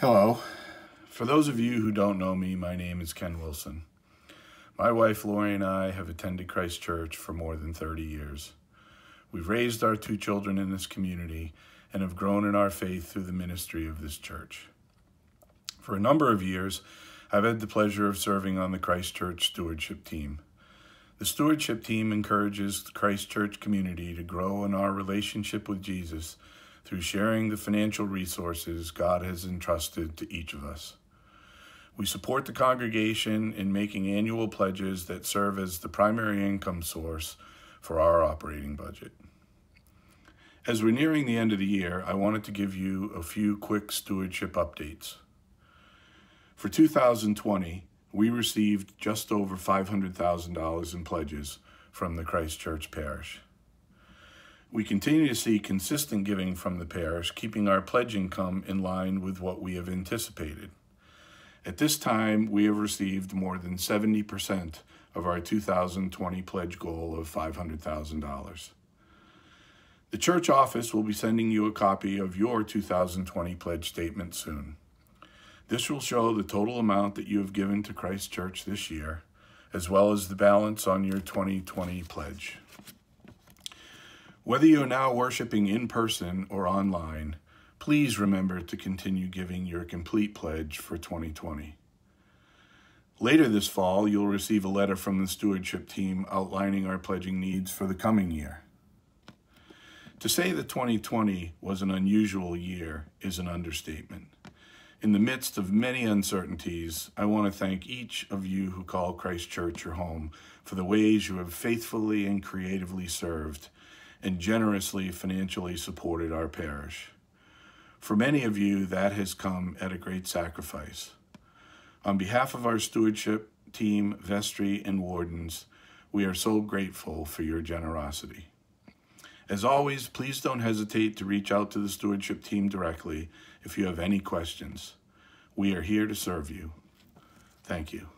Hello. For those of you who don't know me, my name is Ken Wilson. My wife Lori and I have attended Christ Church for more than 30 years. We've raised our two children in this community and have grown in our faith through the ministry of this church. For a number of years, I've had the pleasure of serving on the Christ Church stewardship team. The stewardship team encourages the Christ Church community to grow in our relationship with Jesus through sharing the financial resources God has entrusted to each of us. We support the congregation in making annual pledges that serve as the primary income source for our operating budget. As we're nearing the end of the year, I wanted to give you a few quick stewardship updates. For 2020, we received just over $500,000 in pledges from the Christ Church Parish. We continue to see consistent giving from the parish, keeping our pledge income in line with what we have anticipated. At this time, we have received more than 70% of our 2020 pledge goal of $500,000. The church office will be sending you a copy of your 2020 pledge statement soon. This will show the total amount that you have given to Christ Church this year, as well as the balance on your 2020 pledge. Whether you're now worshiping in person or online, please remember to continue giving your complete pledge for 2020. Later this fall, you'll receive a letter from the stewardship team outlining our pledging needs for the coming year. To say that 2020 was an unusual year is an understatement. In the midst of many uncertainties, I want to thank each of you who call Christ Church your home for the ways you have faithfully and creatively served and generously financially supported our parish. For many of you, that has come at a great sacrifice. On behalf of our stewardship team, vestry, and wardens, we are so grateful for your generosity. As always, please don't hesitate to reach out to the stewardship team directly if you have any questions. We are here to serve you. Thank you.